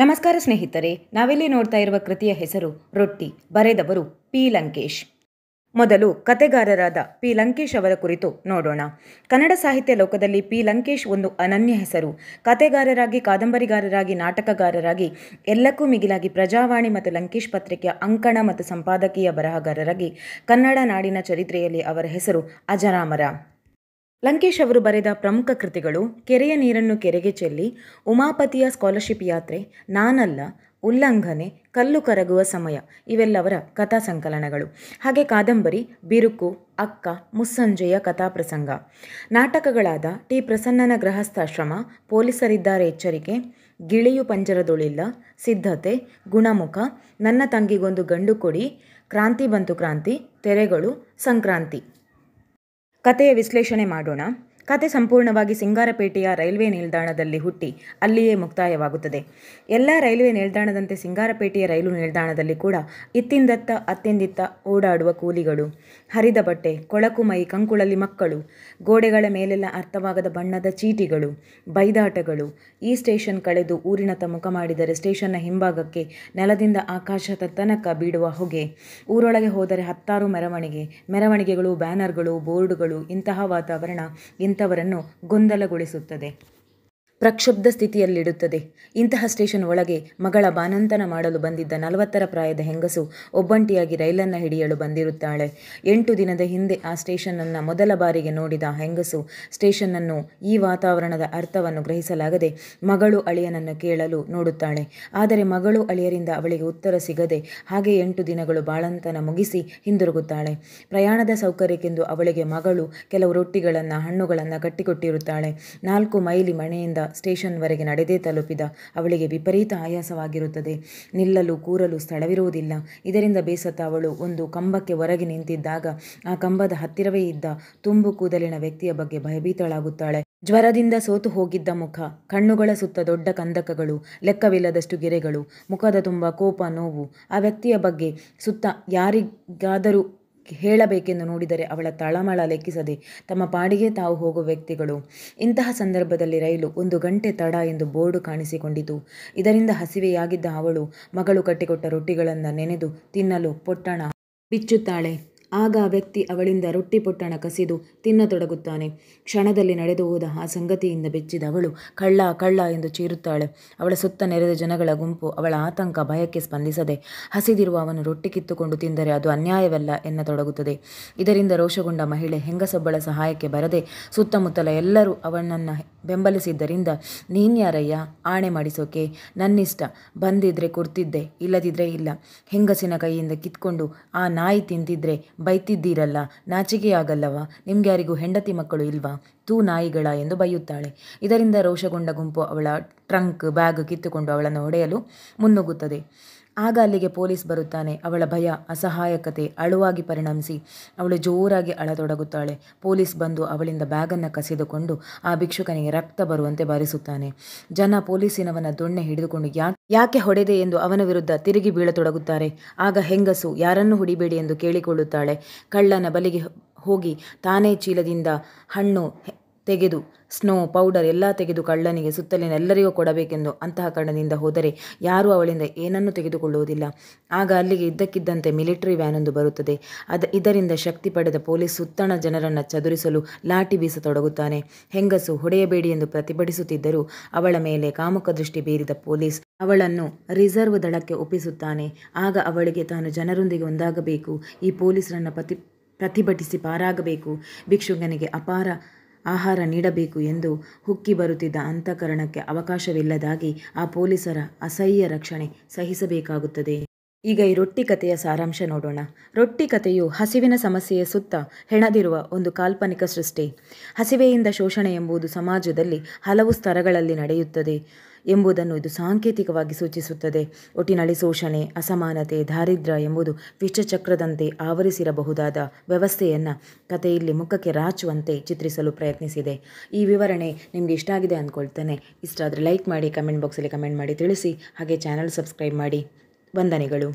ನಮಸ್ಕಾರ ಸ್ನೇಹಿತರೆ ನಾವಿಲ್ಲಿ ನೋಡ್ತಾ ಇರುವ ಕೃತಿಯ ಹೆಸರು ರೊಟ್ಟಿ ಬರೆದವರು ಪಿ ಲಂಕೇಶ್ ಮೊದಲು ಕತೆಗಾರರಾದ ಪಿ ಲಂಕೇಶ್ ಅವರ ಕುರಿತು ನೋಡೋಣ ಕನ್ನಡ ಸಾಹಿತ್ಯ ಲೋಕದಲ್ಲಿ ಪಿ ಲಂಕೇಶ್ ಒಂದು ಅನನ್ಯ ಹೆಸರು ಕತೆಗಾರರಾಗಿ ಕಾದಂಬರಿಗಾರರಾಗಿ ನಾಟಕಗಾರರಾಗಿ ಎಲ್ಲಕ್ಕೂ ಮಿಗಿಲಾಗಿ ಪ್ರಜಾವಾಣಿ ಮತ್ತು ಲಂಕೇಶ್ ಪತ್ರಿಕೆಯ ಅಂಕಣ ಮತ್ತು ಸಂಪಾದಕೀಯ ಬರಹಗಾರರಾಗಿ ಕನ್ನಡ ನಾಡಿನ ಚರಿತ್ರೆಯಲ್ಲಿ ಅವರ ಹೆಸರು ಅಜರಾಮರ ಲಂಕೇಶ್ ಅವರು ಬರೆದ ಪ್ರಮುಖ ಕೃತಿಗಳು ಕೆರೆಯ ನೀರನ್ನು ಕೆರೆಗೆ ಚೆಲ್ಲಿ ಉಮಾಪತಿಯ ಸ್ಕಾಲರ್ಶಿಪ್ ಯಾತ್ರೆ ನಾನಲ್ಲ ಉಲ್ಲಂಘನೆ ಕಲ್ಲು ಕರಗುವ ಸಮಯ ಇವೆಲ್ಲವರ ಕಥಾ ಸಂಕಲನಗಳು ಹಾಗೆ ಕಾದಂಬರಿ ಬಿರುಕು ಅಕ್ಕ ಮುಸ್ಸಂಜೆಯ ಕಥಾ ಪ್ರಸಂಗ ನಾಟಕಗಳಾದ ಟಿ ಪ್ರಸನ್ನನ ಗೃಹಸ್ಥಾಶ್ರಮ ಪೊಲೀಸರಿದ್ದಾರೆ ಎಚ್ಚರಿಕೆ ಗಿಳಿಯು ಪಂಜರದೊಳಿಲ್ಲ ಸಿದ್ಧತೆ ಗುಣಮುಖ ನನ್ನ ತಂಗಿಗೊಂದು ಗಂಡು ಕೊಡಿ ಕ್ರಾಂತಿ ಬಂತು ಕ್ರಾಂತಿ ತೆರೆಗಳು ಸಂಕ್ರಾಂತಿ ಕಥೆಯ ವಿಶ್ಲೇಷಣೆ ಮಾಡೋಣ ಕತೆ ಸಂಪೂರ್ಣವಾಗಿ ಸಿಂಗಾರಪೇಟೆಯ ರೈಲ್ವೆ ನಿಲ್ದಾಣದಲ್ಲಿ ಹುಟ್ಟಿ ಅಲ್ಲಿಯೇ ಮುಕ್ತಾಯವಾಗುತ್ತದೆ ಎಲ್ಲ ರೈಲ್ವೆ ನಿಲ್ದಾಣದಂತೆ ಸಿಂಗಾರಪೇಟೆಯ ರೈಲು ನಿಲ್ದಾಣದಲ್ಲಿ ಕೂಡ ಇತ್ತಿಂದತ್ತ ಅತ್ತಿಂದಿತ್ತ ಓಡಾಡುವ ಕೂಲಿಗಳು ಹರಿದ ಬಟ್ಟೆ ಕೊಳಕು ಮೈ ಕಂಕುಳಲ್ಲಿ ಮಕ್ಕಳು ಗೋಡೆಗಳ ಮೇಲೆಲ್ಲ ಅರ್ಥವಾಗದ ಬಣ್ಣದ ಚೀಟಿಗಳು ಬೈದಾಟಗಳು ಈ ಸ್ಟೇಷನ್ ಕಳೆದು ಊರಿನತ್ತ ಮುಖ ಮಾಡಿದರೆ ಸ್ಟೇಷನ್ನ ಹಿಂಭಾಗಕ್ಕೆ ನೆಲದಿಂದ ಆಕಾಶದ ತನಕ ಬೀಡುವ ಹೊಗೆ ಊರೊಳಗೆ ಹೋದರೆ ಹತ್ತಾರು ಮೆರವಣಿಗೆ ಮೆರವಣಿಗೆಗಳು ಬ್ಯಾನರ್ಗಳು ಬೋರ್ಡ್ಗಳು ಇಂತಹ ವಾತಾವರಣ ಇಂಥವರನ್ನು ಗೊಂದಲಗೊಳಿಸುತ್ತದೆ ಪ್ರಕ್ಷುಬ್ಧ ಸ್ಥಿತಿಯಲ್ಲಿಡುತ್ತದೆ ಇಂತಹ ಸ್ಟೇಷನ್ ಒಳಗೆ ಮಗಳ ಬಾನಂತನ ಮಾಡಲು ಬಂದಿದ್ದ ನಲವತ್ತರ ಪ್ರಾಯದ ಹೆಂಗಸು ಒಬ್ಬಂಟಿಯಾಗಿ ರೈಲನ್ನು ಹಿಡಿಯಲು ಬಂದಿರುತ್ತಾಳೆ ಎಂಟು ದಿನದ ಹಿಂದೆ ಆ ಸ್ಟೇಷನನ್ನು ಮೊದಲ ಬಾರಿಗೆ ನೋಡಿದ ಹೆಂಗಸು ಸ್ಟೇಷನನ್ನು ಈ ವಾತಾವರಣದ ಅರ್ಥವನ್ನು ಗ್ರಹಿಸಲಾಗದೆ ಮಗಳು ಅಳಿಯನನ್ನು ಕೇಳಲು ನೋಡುತ್ತಾಳೆ ಆದರೆ ಮಗಳು ಅಳಿಯರಿಂದ ಅವಳಿಗೆ ಉತ್ತರ ಸಿಗದೆ ಹಾಗೆ ಎಂಟು ದಿನಗಳು ಬಾಳಂತನ ಮುಗಿಸಿ ಹಿಂದಿರುಗುತ್ತಾಳೆ ಪ್ರಯಾಣದ ಸೌಕರ್ಯಕ್ಕೆಂದು ಅವಳಿಗೆ ಮಗಳು ಕೆಲವು ರೊಟ್ಟಿಗಳನ್ನು ಹಣ್ಣುಗಳನ್ನು ಕಟ್ಟಿಕೊಟ್ಟಿರುತ್ತಾಳೆ ನಾಲ್ಕು ಮೈಲಿ ಮನೆಯಿಂದ ಸ್ಟೇಷನ್ವರೆಗೆ ನಡೆದೇ ತಲುಪಿದ ಅವಳಿಗೆ ವಿಪರೀತ ಆಯಾಸವಾಗಿರುತ್ತದೆ ನಿಲ್ಲಲು ಕೂರಲು ಸ್ಥಳವಿರುವುದಿಲ್ಲ ಇದರಿಂದ ಬೇಸತ್ತ ಅವಳು ಒಂದು ಕಂಬಕ್ಕೆ ಹೊರಗೆ ನಿಂತಿದ್ದಾಗ ಆ ಕಂಬದ ಹತ್ತಿರವೇ ಇದ್ದ ತುಂಬು ಕೂದಲಿನ ವ್ಯಕ್ತಿಯ ಬಗ್ಗೆ ಭಯಭೀತಳಾಗುತ್ತಾಳೆ ಜ್ವರದಿಂದ ಸೋತು ಹೋಗಿದ್ದ ಮುಖ ಕಣ್ಣುಗಳ ಸುತ್ತ ದೊಡ್ಡ ಕಂದಕಗಳು ಲೆಕ್ಕವಿಲ್ಲದಷ್ಟು ಗೆರೆಗಳು ಮುಖದ ತುಂಬ ಕೋಪ ನೋವು ಆ ವ್ಯಕ್ತಿಯ ಬಗ್ಗೆ ಸುತ್ತ ಯಾರಿಗಾದರೂ ಹೇಳಬೇಕೆಂದು ನೋಡಿದರೆ ಅವಳ ತಳಮಳ ಲೆಕ್ಕಿಸದೆ ತಮ್ಮ ಪಾಡಿಗೆ ತಾವು ಹೋಗುವ ವ್ಯಕ್ತಿಗಳು ಇಂತಹ ಸಂದರ್ಭದಲ್ಲಿ ರೈಲು ಒಂದು ಗಂಟೆ ತಡ ಎಂದು ಬೋರ್ಡು ಕಾಣಿಸಿಕೊಂಡಿತು ಇದರಿಂದ ಹಸಿವೆಯಾಗಿದ್ದ ಅವಳು ಮಗಳು ಕಟ್ಟಿಕೊಟ್ಟ ರೊಟ್ಟಿಗಳನ್ನು ನೆನೆದು ತಿನ್ನಲು ಪೊಟ್ಟಣ ಬಿಚ್ಚುತ್ತಾಳೆ ಆಗ ಆ ವ್ಯಕ್ತಿ ಅವಳಿಂದ ರೊಟ್ಟಿ ಪೊಟ್ಟಣ ಕಸಿದು ತಿನ್ನತೊಡಗುತ್ತಾನೆ ಕ್ಷಣದಲ್ಲಿ ನಡೆದು ಹೋದ ಆ ಸಂಗತಿಯಿಂದ ಬೆಚ್ಚಿದ ಅವಳು ಕಳ್ಳ ಕಳ್ಳ ಎಂದು ಚೀರುತ್ತಾಳೆ ಅವಳ ಸುತ್ತ ನೆರೆದ ಜನಗಳ ಗುಂಪು ಅವಳ ಆತಂಕ ಭಯಕ್ಕೆ ಸ್ಪಂದಿಸದೆ ಹಸಿದಿರುವ ಅವನು ರೊಟ್ಟಿ ಕಿತ್ತುಕೊಂಡು ತಿಂದರೆ ಅದು ಅನ್ಯಾಯವಲ್ಲ ಎನ್ನತೊಡಗುತ್ತದೆ ಇದರಿಂದ ರೋಷಗೊಂಡ ಮಹಿಳೆ ಹೆಂಗಸೊಬ್ಬಳ ಸಹಾಯಕ್ಕೆ ಬರದೆ ಸುತ್ತಮುತ್ತಲ ಎಲ್ಲರೂ ಅವನನ್ನು ಬೆಂಬಲಿಸಿದ್ದರಿಂದ ನೀನ್ಯಾರಯ್ಯ ಆಣೆ ಮಾಡಿಸೋಕೆ ನನ್ನಿಷ್ಟ ಬಂದಿದ್ರೆ ಕೊಡ್ತಿದ್ದೆ ಇಲ್ಲದಿದ್ರೆ ಇಲ್ಲ ಹೆಂಗಸಿನ ಕೈಯಿಂದ ಕಿತ್ಕೊಂಡು ಆ ನಾಯಿ ತಿಂತಿದ್ರೆ ಬೈತಿದ್ದೀರಲ್ಲ ನಿಮ್ಗೆ ನಿಮ್ಗ್ಯಾರಿಗೂ ಹೆಂಡತಿ ಮಕ್ಕಳು ಇಲ್ವಾ ತೂ ನಾಯಿಗಳ ಎಂದು ಬೈಯುತ್ತಾಳೆ ಇದರಿಂದ ರೋಷಗೊಂಡ ಗುಂಪು ಅವಳ ಟ್ರಂಕ್ ಬ್ಯಾಗ್ ಕಿತ್ತುಕೊಂಡು ಅವಳನ್ನು ಹೊಡೆಯಲು ಮುನ್ನುಗ್ಗುತ್ತದೆ ಆಗ ಅಲ್ಲಿಗೆ ಪೊಲೀಸ್ ಬರುತ್ತಾನೆ ಅವಳ ಭಯ ಅಸಹಾಯಕತೆ ಅಳುವಾಗಿ ಪರಿಣಮಿಸಿ ಅವಳು ಜೋರಾಗಿ ಅಳತೊಡಗುತ್ತಾಳೆ ಪೊಲೀಸ್ ಬಂದು ಅವಳಿಂದ ಬ್ಯಾಗನ್ನು ಕಸಿದುಕೊಂಡು ಆ ಭಿಕ್ಷುಕನಿಗೆ ರಕ್ತ ಬರುವಂತೆ ಬಾರಿಸುತ್ತಾನೆ ಜನ ಪೊಲೀಸಿನವನ ದೊಣ್ಣೆ ಹಿಡಿದುಕೊಂಡು ಯಾಕೆ ಯಾಕೆ ಹೊಡೆದೆ ಎಂದು ಅವನ ವಿರುದ್ಧ ತಿರುಗಿ ಬೀಳತೊಡಗುತ್ತಾರೆ ಆಗ ಹೆಂಗಸು ಯಾರನ್ನು ಹುಡಿಬೇಡಿ ಎಂದು ಕೇಳಿಕೊಳ್ಳುತ್ತಾಳೆ ಕಳ್ಳನ ಬಲಿಗೆ ಹೋಗಿ ತಾನೇ ಚೀಲದಿಂದ ಹಣ್ಣು ತೆಗೆದು ಸ್ನೋ ಪೌಡರ್ ಎಲ್ಲ ತೆಗೆದು ಕಳ್ಳನಿಗೆ ಸುತ್ತಲಿನ ಎಲ್ಲರಿಗೂ ಕೊಡಬೇಕೆಂದು ಅಂತಹ ಕಣ್ಣನಿಂದ ಹೋದರೆ ಯಾರೂ ಅವಳಿಂದ ಏನನ್ನೂ ತೆಗೆದುಕೊಳ್ಳುವುದಿಲ್ಲ ಆಗ ಅಲ್ಲಿಗೆ ಇದ್ದಕ್ಕಿದ್ದಂತೆ ಮಿಲಿಟರಿ ಒಂದು ಬರುತ್ತದೆ ಅದ ಇದರಿಂದ ಶಕ್ತಿ ಪಡೆದ ಪೊಲೀಸ್ ಸುತ್ತಣ ಜನರನ್ನು ಚದುರಿಸಲು ಲಾಠಿ ಬೀಸತೊಡಗುತ್ತಾನೆ ಹೆಂಗಸು ಹೊಡೆಯಬೇಡಿ ಎಂದು ಪ್ರತಿಭಟಿಸುತ್ತಿದ್ದರೂ ಅವಳ ಮೇಲೆ ಕಾಮುಕ ದೃಷ್ಟಿ ಬೀರಿದ ಪೊಲೀಸ್ ಅವಳನ್ನು ರಿಸರ್ವ್ ದಳಕ್ಕೆ ಒಪ್ಪಿಸುತ್ತಾನೆ ಆಗ ಅವಳಿಗೆ ತಾನು ಜನರೊಂದಿಗೆ ಒಂದಾಗಬೇಕು ಈ ಪೊಲೀಸರನ್ನು ಪ್ರತಿ ಪ್ರತಿಭಟಿಸಿ ಪಾರಾಗಬೇಕು ಭಿಕ್ಷುಗನಿಗೆ ಅಪಾರ ಆಹಾರ ನೀಡಬೇಕು ಎಂದು ಹುಕ್ಕಿ ಬರುತ್ತಿದ್ದ ಅಂತಃಕರಣಕ್ಕೆ ಅವಕಾಶವಿಲ್ಲದಾಗಿ ಆ ಪೊಲೀಸರ ಅಸಹ್ಯ ರಕ್ಷಣೆ ಸಹಿಸಬೇಕಾಗುತ್ತದೆ ಈಗ ಈ ರೊಟ್ಟಿ ಕಥೆಯ ಸಾರಾಂಶ ನೋಡೋಣ ರೊಟ್ಟಿ ಕಥೆಯು ಹಸಿವಿನ ಸಮಸ್ಯೆಯ ಸುತ್ತ ಹೆಣದಿರುವ ಒಂದು ಕಾಲ್ಪನಿಕ ಸೃಷ್ಟಿ ಹಸಿವೆಯಿಂದ ಶೋಷಣೆ ಎಂಬುದು ಸಮಾಜದಲ್ಲಿ ಹಲವು ಸ್ತರಗಳಲ್ಲಿ ನಡೆಯುತ್ತದೆ ಎಂಬುದನ್ನು ಇದು ಸಾಂಕೇತಿಕವಾಗಿ ಸೂಚಿಸುತ್ತದೆ ಒಟ್ಟಿನಲ್ಲಿ ಶೋಷಣೆ ಅಸಮಾನತೆ ದಾರಿದ್ರ್ಯ ಎಂಬುದು ವಿಷಚಕ್ರದಂತೆ ಆವರಿಸಿರಬಹುದಾದ ವ್ಯವಸ್ಥೆಯನ್ನು ಕಥೆಯಲ್ಲಿ ಮುಖಕ್ಕೆ ರಾಚುವಂತೆ ಚಿತ್ರಿಸಲು ಪ್ರಯತ್ನಿಸಿದೆ ಈ ವಿವರಣೆ ನಿಮಗೆ ಇಷ್ಟ ಆಗಿದೆ ಅಂದ್ಕೊಳ್ತೇನೆ ಇಷ್ಟ ಆದರೆ ಲೈಕ್ ಮಾಡಿ ಕಮೆಂಟ್ ಬಾಕ್ಸಲ್ಲಿ ಕಮೆಂಟ್ ಮಾಡಿ ತಿಳಿಸಿ ಹಾಗೆ ಚಾನಲ್ ಸಬ್ಸ್ಕ್ರೈಬ್ ಮಾಡಿ ವಂದನೆಗಳು